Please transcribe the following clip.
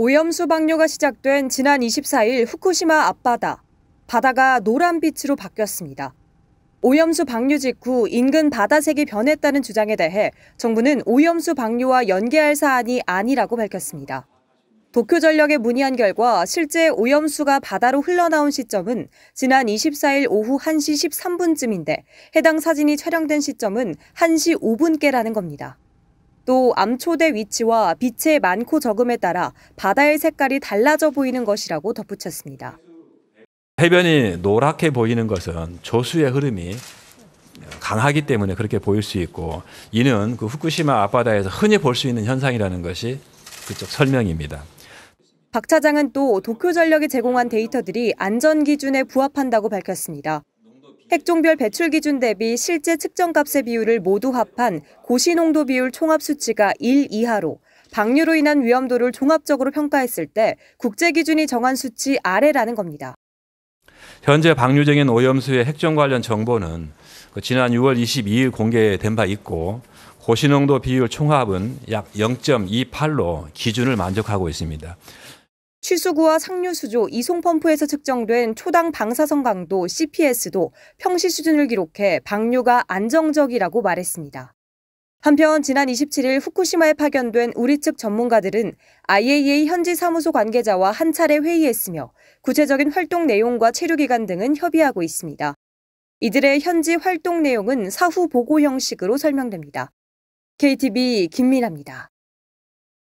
오염수 방류가 시작된 지난 24일 후쿠시마 앞바다. 바다가 노란빛으로 바뀌었습니다. 오염수 방류 직후 인근 바다색이 변했다는 주장에 대해 정부는 오염수 방류와 연계할 사안이 아니라고 밝혔습니다. 도쿄전력에 문의한 결과 실제 오염수가 바다로 흘러나온 시점은 지난 24일 오후 1시 13분쯤인데 해당 사진이 촬영된 시점은 1시 5분께라는 겁니다. 또 암초대 위치와 빛의 많고 적음에 따라 바다의 색깔이 달라져 보이는 것이라고 덧붙였습니다. 해변이 노랗게 보이는 것은 조수의 흐름이 강하기 때문에 그렇게 보일 수 있고 이는 그 후쿠시마 앞바다에서 흔히 볼 수 있는 현상이라는 것이 그쪽 설명입니다. 박 차장은 또 도쿄전력이 제공한 데이터들이 안전 기준에 부합한다고 밝혔습니다. 핵종별 배출 기준 대비 실제 측정값의 비율을 모두 합한 고시농도 비율 총합 수치가 1 이하로 방류로 인한 위험도를 종합적으로 평가했을 때 국제 기준이 정한 수치 아래라는 겁니다. 현재 방류 중인 오염수의 핵종 관련 정보는 그 지난 6월 22일 공개된 바 있고 고신홍도 비율 총합은 약 0.28로 기준을 만족하고 있습니다. 취수구와 상류수조, 이송펌프에서 측정된 초당 방사성 강도 CPS도 평시 수준을 기록해 방류가 안정적이라고 말했습니다. 한편 지난 27일 후쿠시마에 파견된 우리 측 전문가들은 IAEA 현지 사무소 관계자와 한 차례 회의했으며 구체적인 활동 내용과 체류 기간 등은 협의하고 있습니다. 이들의 현지 활동 내용은 사후 보고 형식으로 설명됩니다. KTV 김민아입니다.